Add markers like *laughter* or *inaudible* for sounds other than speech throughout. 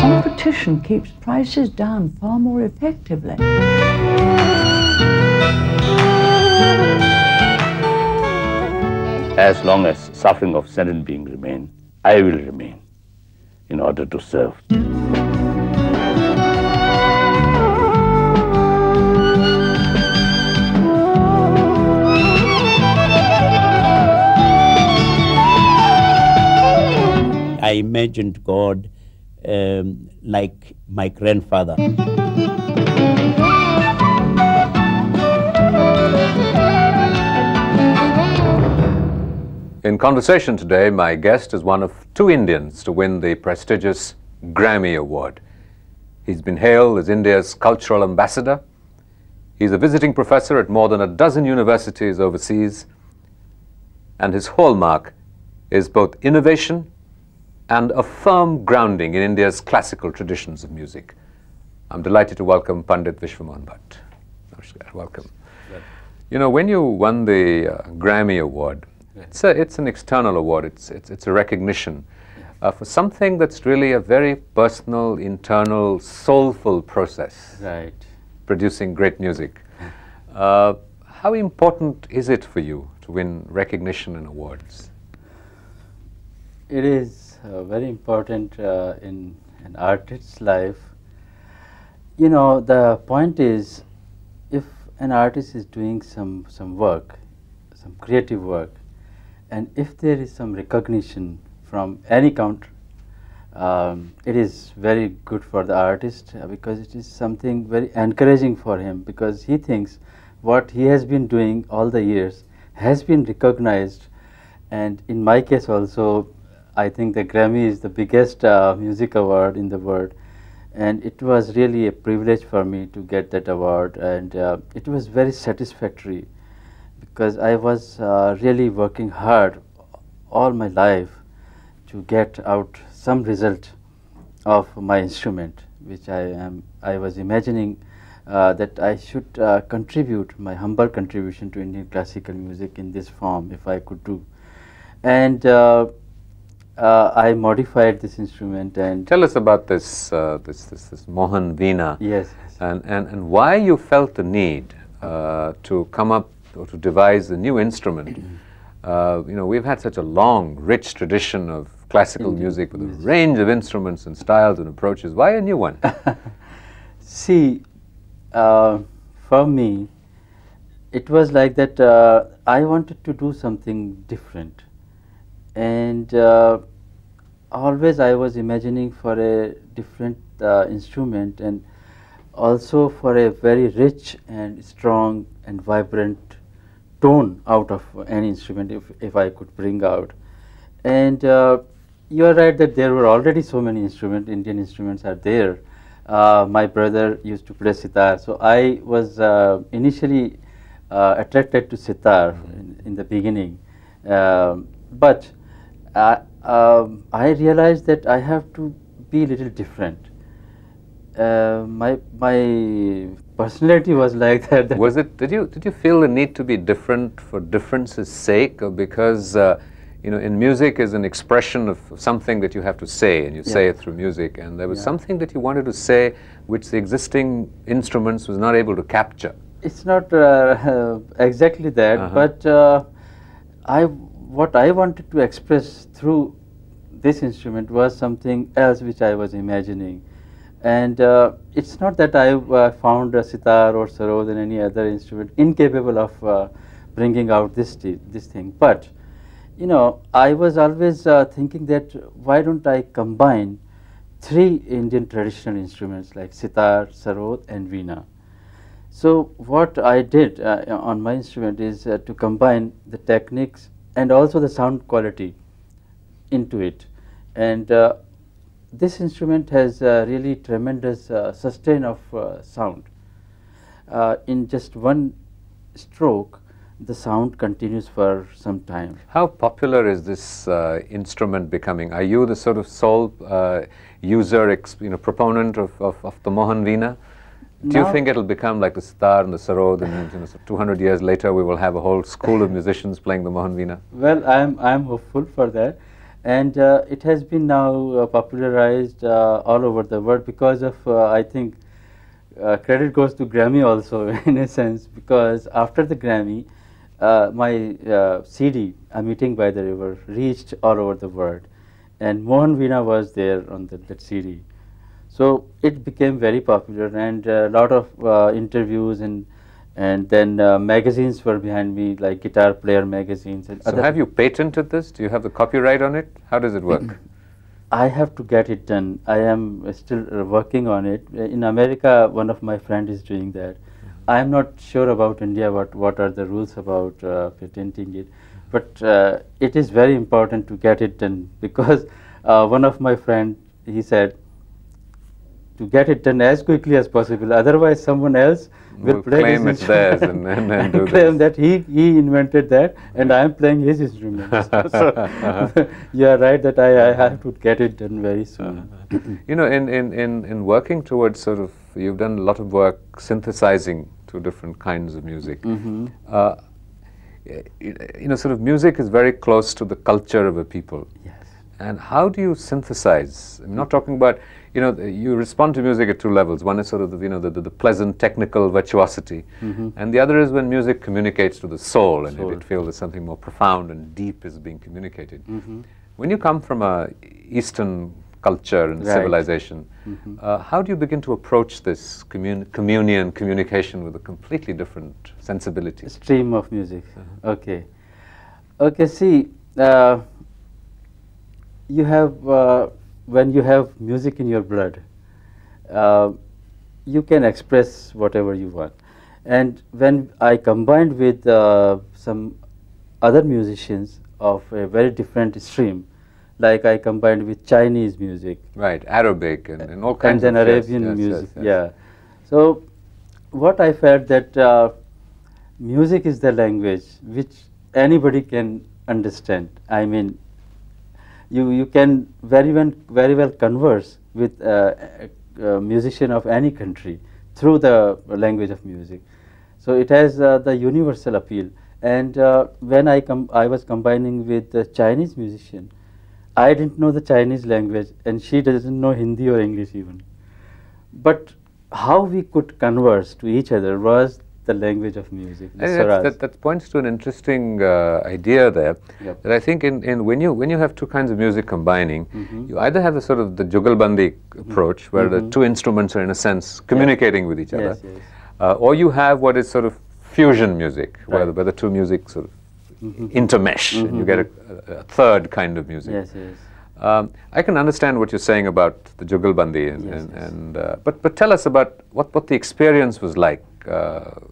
Competition keeps prices down far more effectively. As long as suffering of sentient being remain, I will remain in order to serve. I imagined God um, like my grandfather. In conversation today, my guest is one of two Indians to win the prestigious Grammy Award. He's been hailed as India's cultural ambassador. He's a visiting professor at more than a dozen universities overseas. And his hallmark is both innovation and a firm grounding in India's classical traditions of music. I'm delighted to welcome Pandit Vishwamohan Bhatt. Namaskar, welcome. You know, when you won the uh, Grammy Award, it's, a, it's an external award, it's, it's, it's a recognition uh, for something that's really a very personal, internal, soulful process. Right. Producing great music. Uh, how important is it for you to win recognition and awards? It is very important uh, in an artist's life. You know, the point is, if an artist is doing some, some work, some creative work, and if there is some recognition from any count, um, it is very good for the artist uh, because it is something very encouraging for him because he thinks what he has been doing all the years has been recognized and in my case also I think the Grammy is the biggest uh, music award in the world and it was really a privilege for me to get that award and uh, it was very satisfactory because I was uh, really working hard all my life to get out some result of my instrument which I am I was imagining uh, that I should uh, contribute my humble contribution to Indian classical music in this form if I could do and uh, uh, I modified this instrument and tell us about this uh, this, this this Mohan Veena. Yes, And and and why you felt the need uh, to come up or to devise a new instrument. *clears throat* Uh, you know, we've had such a long, rich tradition of classical Indian music with music. a range of instruments and styles and approaches. Why a new one? *laughs* See, uh, for me, it was like that. Uh, I wanted to do something different and uh, always I was imagining for a different uh, instrument and also for a very rich and strong and vibrant tone out of any instrument if, if I could bring out. And uh, you are right that there were already so many instruments, Indian instruments are there. Uh, my brother used to play sitar, so I was uh, initially uh, attracted to sitar mm -hmm. in, in, the beginning. Um, but uh, I realized that I have to be a little different. Uh, my my personality was *laughs* like that, Was it? Did you did you feel the need to be different for difference's sake, or because uh, you know in music is an expression of something that you have to say, and you yeah. say it through music, and there was yeah. something that you wanted to say which the existing instruments was not able to capture. It's not uh, *laughs* exactly that, -huh. but uh, I what I wanted to express through this instrument was something else which I was imagining. And uh, it's not that I uh, found a sitar or sarod and any other instrument incapable of uh, bringing out this, this thing. But, you know, I was always uh, thinking that why don't I combine three Indian traditional instruments like sitar, sarod and veena. So what I did uh, on my instrument is uh, to combine the techniques and also the sound quality into it. And uh, this instrument has really tremendous uh, sustain of uh, sound. Uh, in just one stroke, the sound continues for some time. How popular is this uh, instrument becoming? Are you the sort of sole user, you know, proponent of, of, of the Mohan Veena? Do you think it'll become like the sitar and the sarod, and you know, 200 years later we will have a whole school of musicians playing the Mohan Veena? Well, I'm I'm hopeful for that, and uh, it has been now uh, popularized uh, all over the world because of uh, I think uh, credit goes to Grammy also *laughs* in a sense because after the Grammy, uh, my CD "A Meeting by the River" reached all over the world, and Mohan Veena was there on the, that CD so it became very popular and a uh, lot of uh, interviews and and then uh, magazines were behind me like guitar player magazines and so have you patented this do you have the copyright on it how does it work *clears throat* i have to get it done i am still uh, working on it in america one of my friend is doing that mm-hmm. i'm not sure about india what what are the rules about uh, patenting it but it is very important to get it done *laughs* because one of my friend he said to get it done as quickly as possible. Otherwise, someone else will, will claim it's theirs and, and, and, *laughs* and claim that he, he invented that and I am playing his instrument. *laughs* so, *laughs* you are right that I, I have to get it done very soon. Uh-huh. you know, in, in, in, in working towards sort of, you've done a lot of work synthesizing two different kinds of music. Mm -hmm. uh, you know, sort of music is very close to the culture of a people. Yes. And how do you synthesize? I'm not talking about you know, you respond to music at two levels. One is sort of, the, you know, the, the, the pleasant technical virtuosity. Mm -hmm. And the other is when music communicates to the soul and soul. It, feels that something more profound and deep is being communicated. Mm -hmm. When you come from a Eastern culture and right. civilization, mm -hmm. uh, how do you begin to approach this communion, communication with a completely different sensibility? Stream of music. Uh -huh. Okay. Okay, see, uh, you have uh, when you have music in your blood, uh, you can express whatever you want. And when I combined with uh, some other musicians of a very different stream, like I combined with Chinese music. Right, Arabic and, and all kinds and of And Arabian yes, music, yes, yes. yeah. So what I felt that uh, music is the language which anybody can understand. I mean, you you can very well very well converse with a, a, a musician of any country through the language of music. So it has uh, the universal appeal. And uh, when I come, I was combining with the Chinese musician, I didn't know the Chinese language, and she doesn't know Hindi or English even. But how we could converse to each other was the language of music. That, that, points to an interesting uh, idea there. Yep. That I think in, in when you when you have two kinds of music combining, mm -hmm. you either have the sort of the jugalbandi mm-hmm. approach, where mm -hmm. the mm-hmm. two instruments are in a sense communicating with each other, yes, yes. Uh, or you have what is sort of fusion music, right. where, where the two music sort of mm -hmm. intermesh, and you mm-hmm. get a, a, third kind of music. Yes, yes. Um, I can understand what you're saying about the Jugalbandi, and, yes, and, yes. and uh, but but tell us about what what the experience was like uh,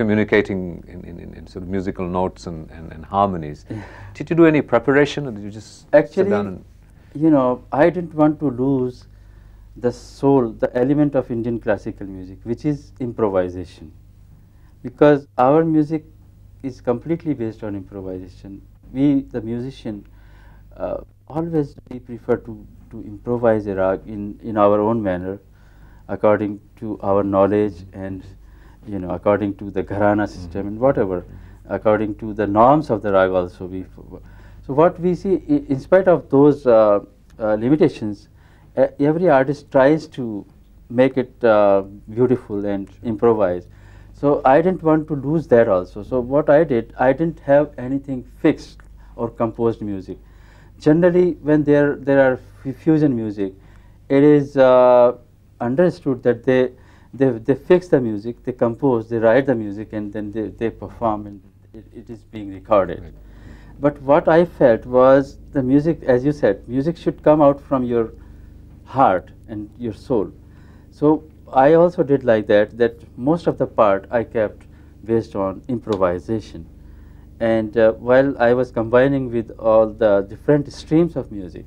communicating in, in, in, sort of musical notes and, and, and harmonies. did you do any preparation or did you just Actually, sit down and you know, I didn't want to lose the soul, the element of Indian classical music, which is improvisation. Because our music is completely based on improvisation. We, the musician, uh, always we prefer to, to improvise a rag in, in our own manner according to our knowledge and you know, according to the Gharana system and whatever, according to the norms of the rag also. We, so what we see, in spite of those uh, uh, limitations, uh, every artist tries to make it uh, beautiful and improvise. So I didn't want to lose that also. So what I did, I didn't have anything fixed or composed music. Generally, when there there are fusion music, it is uh, understood that they they, they fix the music, they compose, they write the music, and then they, they perform, and it, it is being recorded. Right. But what I felt was the music, as you said, music should come out from your heart and your soul. So I also did like that, that most of the part I kept based on improvisation. And uh, while I was combining with all the different streams of music,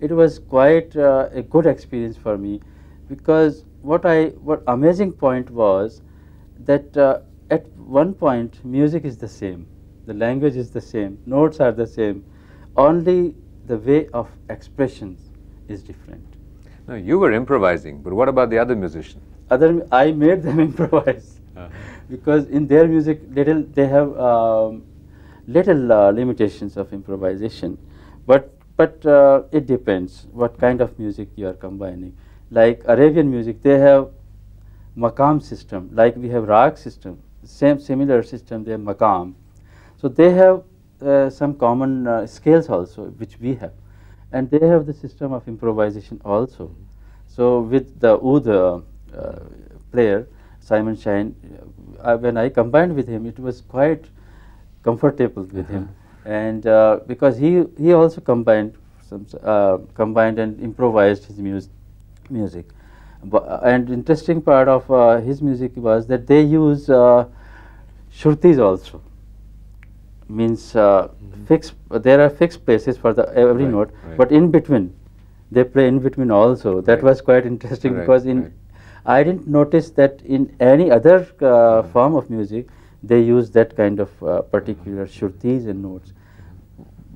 it was quite uh, a good experience for me because what I what amazing point was that uh, at one point music is the same, the language is the same, notes are the same, only the way of expressions is different. Now you were improvising, but what about the other musician? Other I made them *laughs* improvise uh -huh. because in their music little they have um, little uh, limitations of improvisation, but but uh, it depends what kind of music you are combining like Arabian music, they have makam system, like we have rag system, same similar system, they have makam. So they have uh, some common uh, scales also, which we have. And they have the system of improvisation also. So with the oud uh, player, Simon Shine, uh, uh, when I combined with him, it was quite comfortable with him. Uh-huh. And uh, because he, he also combined, some, combined and improvised his music music. But, uh, and interesting part of uh, his music was that they use uh, shrutis also. Means uh, mm -hmm. fixed. There are fixed places for the every right, note, right. but in between, they play in between also. That right. was quite interesting because in, I didn't notice that in any other uh, mm-hmm. form of music, they use that kind of mm-hmm. particular shrutis and notes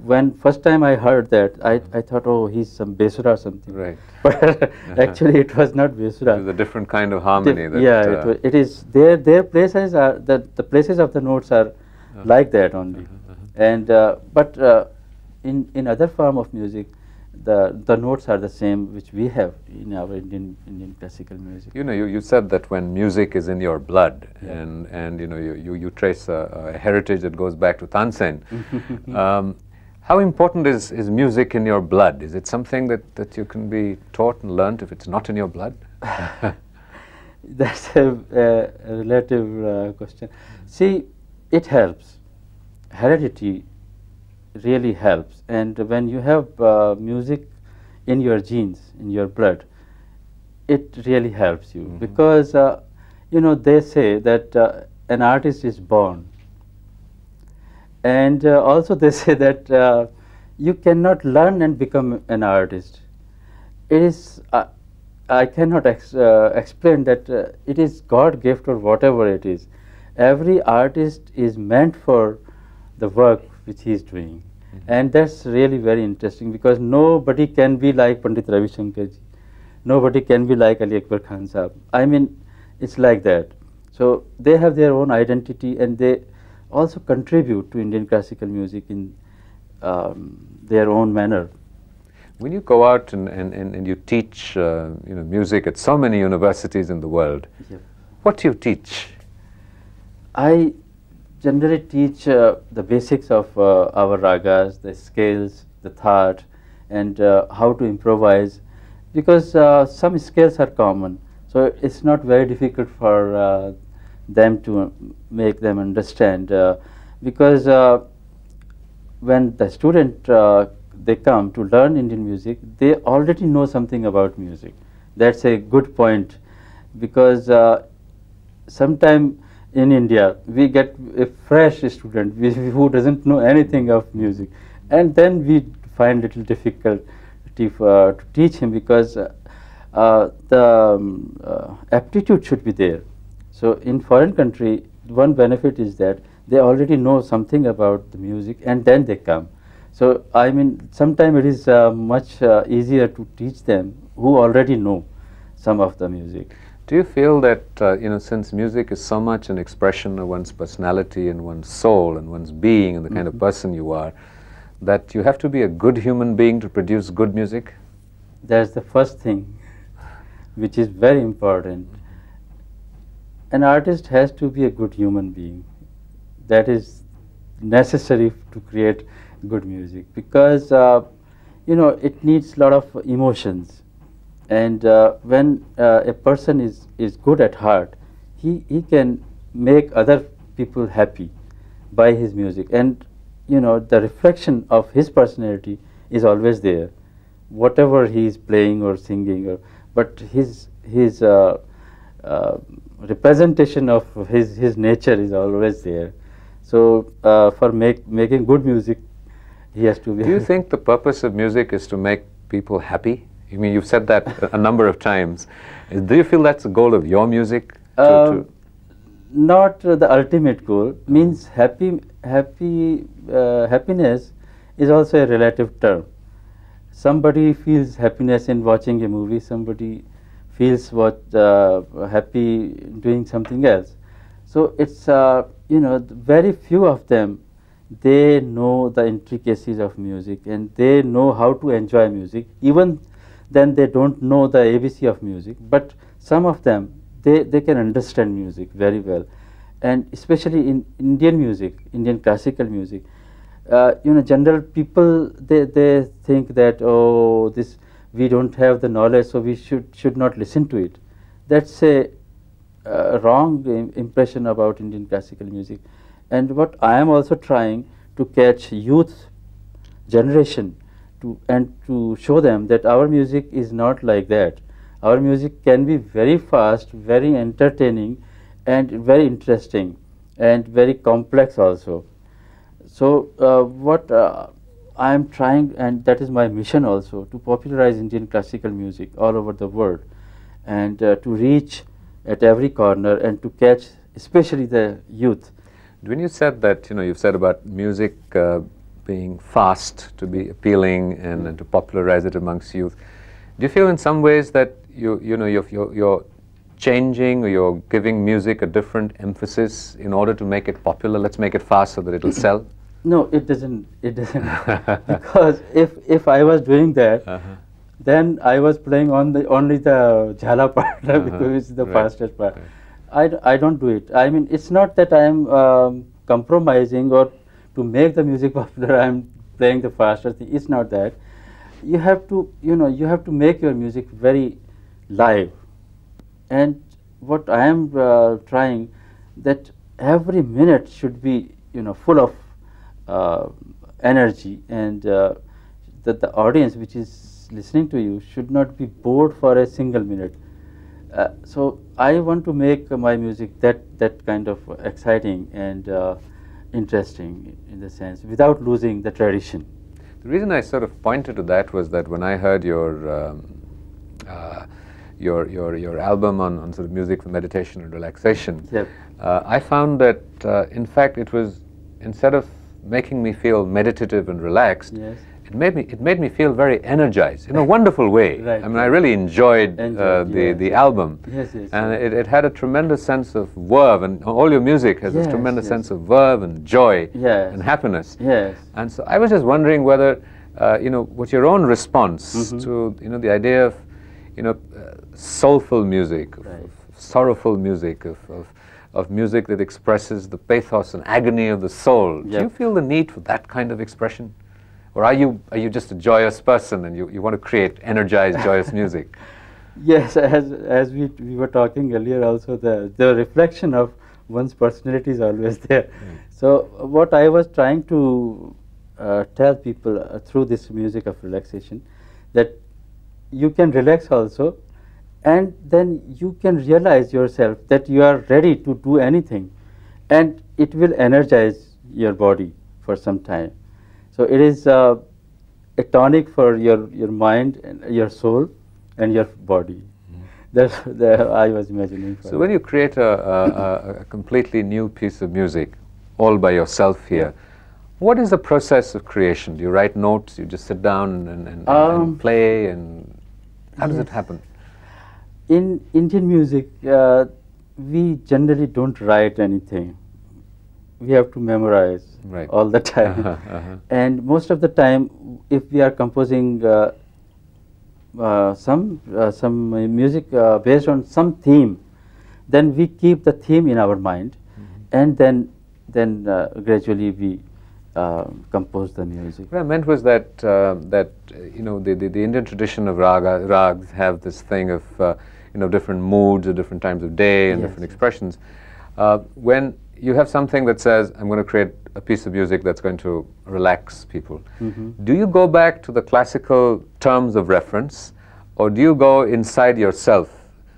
when first time I heard that, I, I thought, oh, he's some Besura or something. Right. *laughs* But uh-huh. actually, it was not Besura. It was a different kind of harmony. Dif yeah, uh, it, it is. Their their places are the the places of the notes are uh -huh. like that only, uh-huh, uh-huh. uh -huh. and but uh, in in other form of music, the the notes are the same which we have in our Indian Indian classical music. You know, you, you said that when music is in your blood, yeah. and and you know you you, you trace a, a, heritage that goes back to Tansen. *laughs* um, how important is, is music in your blood? Is it something that, that you can be taught and learnt? if it's not in your blood? *laughs* That's a, a relative uh, question. See, it helps. Heredity really helps. And when you have uh, music in your genes, in your blood, it really helps you mm -hmm. because, uh, you know, they say that uh, an artist is born and uh, also they *laughs* say that uh, you cannot learn and become an artist. It is, uh, I cannot ex uh, explain that uh, it is God gift or whatever it is. Every artist is meant for the work which he is doing. Mm -hmm. And that's really very interesting because nobody can be like Pandit Ravi Shankarji. ji. Nobody can be like Ali Akbar Khan Saab. I mean, it's like that. So they have their own identity and they also contribute to Indian classical music in um, their own manner. When you go out and, and, and, you teach uh, you know, music at so many universities in the world, yep. what do you teach? I generally teach uh, the basics of uh, our ragas, the scales, the thought, and uh, how to improvise because uh, some scales are common. So it's not very difficult for uh, them to make them understand uh, because uh, when the student uh, they come to learn Indian music, they already know something about music. That's a good point because uh, sometime in India we get a fresh student *laughs* who doesn't know anything of music and then we find little difficult to, uh, to teach him because uh, the um, aptitude should be there. So in foreign country, one benefit is that they already know something about the music and then they come. So I mean, sometimes it is uh, much uh, easier to teach them who already know some of the music. Do you feel that, uh, you know, since music is so much an expression of one's personality and one's soul and one's being and the kind mm -hmm. of mm-hmm. person you are, that you have to be a good human being to produce good music? That's the first thing, *laughs* which is very important an artist has to be a good human being. That is necessary to create good music because uh, you know it needs a lot of emotions and uh, when uh, a person is is good at heart he he can make other people happy by his music and you know the reflection of his personality is always there whatever he is playing or singing or but his his uh, uh, representation of his, his nature is always there. So uh, for make, making good music, he has to be. Do you think the purpose of music is to make people happy? I mean, you've said that a number of times. Do you feel that's the goal of your music? To, to um, not the ultimate goal. Means happy, happy, uh, happiness is also a relative term. Somebody feels happiness in watching a movie. Somebody feels what uh, happy doing something else. So it's uh, you know very few of them they know the intricacies of music and they know how to enjoy music even then they don't know the abc of music but some of them they, they can understand music very well and especially in indian music indian classical music uh, you know general people they, they think that oh this we don't have the knowledge, so we should should not listen to it. That's a uh, wrong impression about Indian classical music. And what I am also trying to catch youth generation to and to show them that our music is not like that. Our music can be very fast, very entertaining, and very interesting, and very complex also. So uh, what uh, I am trying, and that is my mission also, to popularize Indian classical music all over the world and uh, to reach at every corner and to catch especially the youth. When you said that, you know, you've said about music uh, being fast to be appealing and, and, to popularize it amongst youth, do you feel in some ways that you, you know, you're, you're, you're changing or you're giving music a different emphasis in order to make it popular? Let's make it fast so that it'll *clears throat* sell? No, it doesn't. It doesn't. *laughs* because if if I was doing that, uh -huh. then I was playing on the only the jhala *laughs* part, uh -huh. which is the right. fastest part. Right. I d- I don't do it. I mean, it's not that I am um, compromising or to make the music *laughs* popular. I am playing the fastest. Thing. It's not that. You have to you know you have to make your music very live, and what I am uh, trying that every minute should be you know full of uh, energy and uh, that the audience which is listening to you should not be bored for a single minute. Uh, so I want to make my music that that kind of exciting and uh, interesting in the sense without losing the tradition. The reason I sort of pointed to that was that when I heard your um, uh, your, your, your album on, on sort of music for meditation and relaxation, yep. Uh, I found that in fact it was instead of making me feel meditative and relaxed. Yes. It made me. It made me feel very energized in a wonderful way. *laughs* Right. I mean, I really enjoyed, uh, enjoyed uh, the the album. Yes, yes. And it, it had a tremendous sense of verve, and all your music has yes, tremendous sense of verve and joy and happiness. Yes. And so I was just wondering whether, uh, you know, what's your own response mm -hmm. to you know the idea of, you know, uh, soulful music, right. of, of sorrowful music, of, of of music that expresses the pathos and agony of the soul. Yep. Do you feel the need for that kind of expression? Or are you, are you just a joyous person and you, you want to create energized, joyous *laughs* music? Yes, as, as we, we were talking earlier also, the, the reflection of one's personality is always there. Mm. So what I was trying to uh, tell people uh, through this music of relaxation that you can relax also and then you can realize yourself that you are ready to do anything and it will energize your body for some time. So it is uh, a tonic for your, your mind, and your soul and your body. Mm-hmm. That's *laughs* I was imagining. So when you create a, a, a, completely new piece of music, all by yourself here, what is the process of creation? Do you write notes? You just sit down and, and, um, and play? And how does yes. it happen? in Indian music, uh, we generally don't write anything. We have to memorize right. all the *laughs* time. Uh -huh, -huh. And most of the time, if we are composing uh, uh, some, uh, some music based on some theme, then we keep the theme in our mind mm -hmm. and then, then gradually we uh, compose the music. What I meant was that uh, that you know the, the, the Indian tradition of raga rags have this thing of uh, you know, different moods at different times of day and yes. different expressions. Uh, when you have something that says, I'm going to create a piece of music that's going to relax people, mm-hmm. do you go back to the classical terms of reference or do you go inside yourself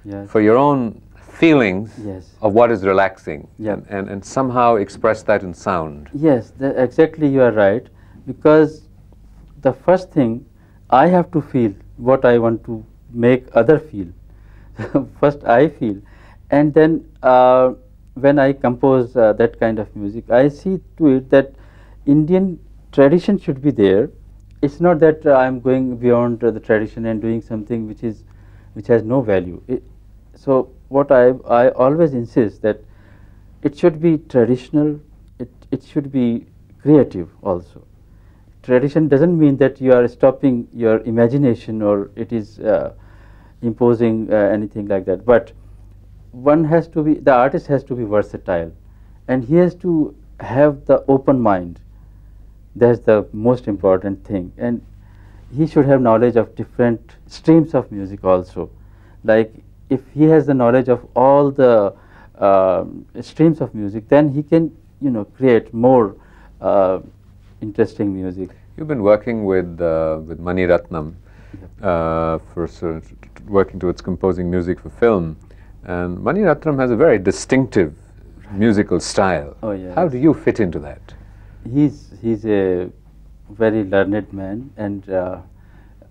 yes. for your own feelings yes. of what is relaxing yep. and, and, and, somehow express that in sound? Yes, exactly, you are right. Because the first thing I have to feel what I want to make other feel. *laughs* first I feel and then uh, when I compose uh, that kind of music I see to it that Indian tradition should be there it's not that uh, I am going beyond the tradition and doing something which is which has no value it, so what I I always insist that it should be traditional it, it should be creative also tradition doesn't mean that you are stopping your imagination or it is uh, imposing uh, anything like that. But one has to be, the artist has to be versatile and he has to have the open mind. That's the most important thing. And he should have knowledge of different streams of music also. Like if he has the knowledge of all the uh, streams of music, then he can, you know, create more uh, interesting music. You've been working with uh, with Mani Ratnam uh, for sort of working towards composing music for film. And Mani has a very distinctive musical style. Oh, yes. How do you fit into that? He's, he's a very learned man and uh,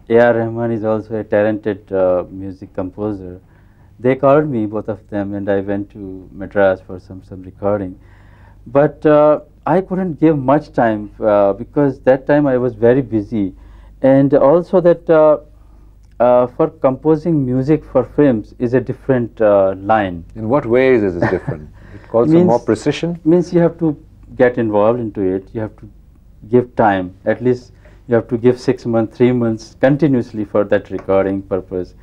A.R. Rahman is also a talented uh, music composer. They called me, both of them, and I went to Madras for some, some recording. But uh, I couldn't give much time uh, because that time I was very busy and also that uh, uh, for composing music for films is a different uh, line. In what ways is it different? *laughs* It calls means, for more precision? Means you have to get involved into it. You have to give time. At least you have to give six months, three months continuously for that recording purpose.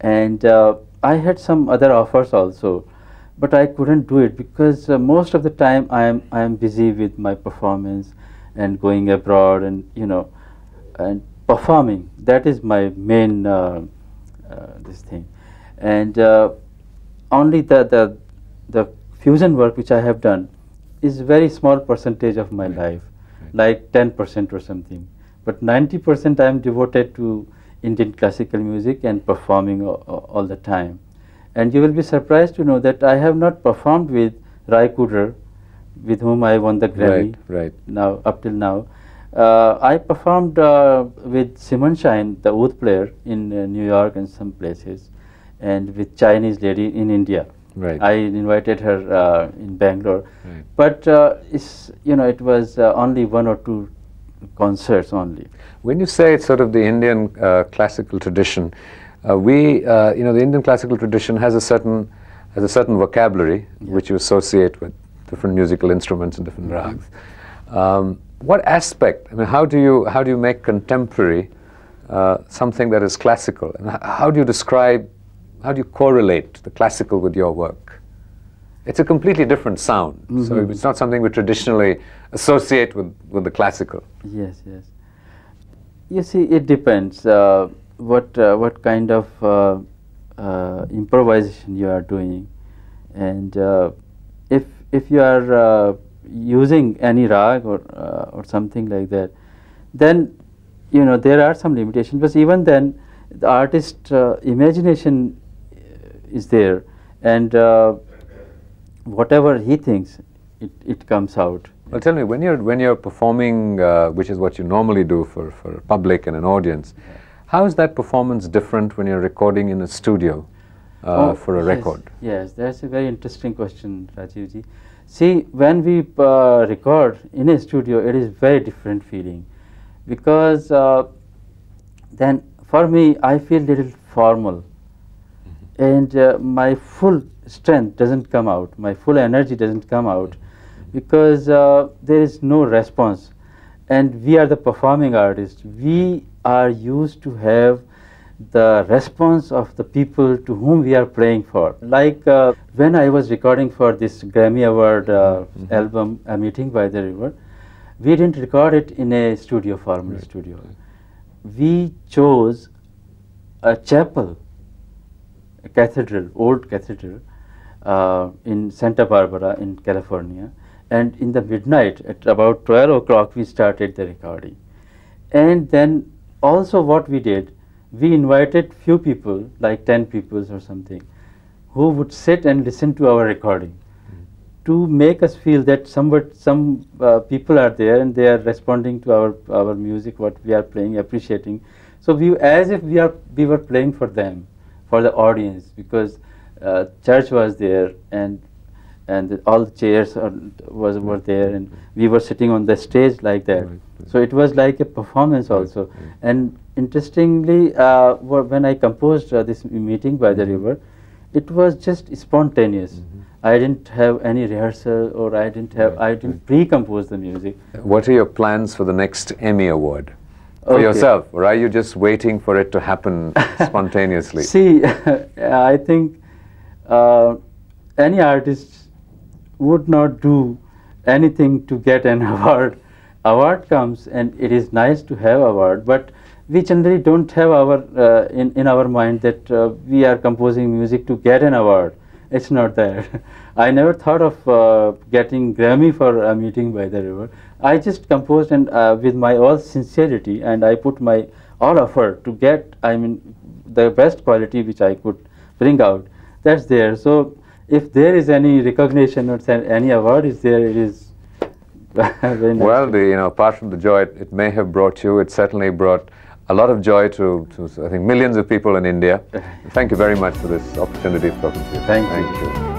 And uh, I had some other offers also, but I couldn't do it because uh, most of the time I am I am busy with my performance and going abroad and you know and performing. That is my main uh, uh, this thing, and uh, only the the the fusion work which I have done is very small percentage of my right. life, right. like ten percent or something. But ninety percent I am devoted to Indian classical music and performing all the time. And you will be surprised to know that I have not performed with Rai Kuder, with whom I won the Grammy right, right. now up till now. Uh, I performed uh, with Simon Shine, the oud player, in uh, New York and some places, and with Chinese lady in India. Right. I invited her uh, in Bangalore, right. but uh, it's you know it was uh, only one or two concerts only. When you say it's sort of the Indian classical tradition, we you know the Indian classical tradition has a certain has a certain vocabulary yeah. which you associate with different musical instruments and different mm -hmm. rags. Um, what aspect? I mean, how do you how do you make contemporary uh, something that is classical, and how do you describe, how do you correlate the classical with your work? It's a completely different sound, mm -hmm. so mm-hmm. it's not something we traditionally associate with with the classical. Yes, yes. You see, it depends uh, what uh, what kind of uh, uh, improvisation you are doing, and uh, if if you are using any rag or, uh, or something like that, then you know there are some limitations. But even then, the artist uh, imagination uh, is there, and uh, whatever he thinks, it it comes out. Well, tell me when you're when you're performing, uh, which is what you normally do for for public and an audience. How is that performance different when you're recording in a studio? Uh, oh, for a yes, record? Yes, that's a very interesting question, Rajivji. See, when we uh, record in a studio, it is very different feeling because uh, then for me, I feel little formal mm -hmm. and uh, my full strength doesn't come out, my full energy doesn't come out because uh, there is no response and we are the performing artists. We are used to have the response of the people to whom we are playing for. Like uh, when I was recording for this Grammy Award uh, mm -hmm. album, A Meeting by the River, we didn't record it in a studio, formal right. studio. We chose a chapel, a cathedral, old cathedral, uh, in Santa Barbara in California. And in the midnight, at about 12 o'clock, we started the recording. And then also what we did, we invited few people, like 10 people or something, who would sit and listen to our recording hmm. to make us feel that some some uh, people are there and they are responding to our our music what we are playing appreciating so we as if we are we were playing for them for the audience because uh, church was there and and all the chairs are, was were there and we were sitting on the stage like that right, right. so it was like a performance right, also and interestingly uh, when i composed uh, this meeting by the mm-hmm. river it was just spontaneous mm -hmm. i didn't have any rehearsal or i didn't have i didn't pre-compose the music uh, what are your plans for the next emmy award for okay. yourself or are you just waiting for it to happen *laughs* spontaneously see *laughs* i think uh, any artist would not do anything to get an *laughs* award. Award comes and it is nice to have award, but we generally don't have our uh, in, in our mind that uh, we are composing music to get an award. It's not there. *laughs* I never thought of uh, getting Grammy for a meeting by the river. I just composed and uh, with my all sincerity and I put my all effort to get, I mean, the best quality which I could bring out. That's there. So if there is any recognition or any award is there, it is *laughs* very nice. Well, the, you know, apart from the joy it, it, may have brought you, it certainly brought a lot of joy to, to I think, millions of people in India. *laughs* Thank you very much for this opportunity of talking to you. Thank, Thank you. you.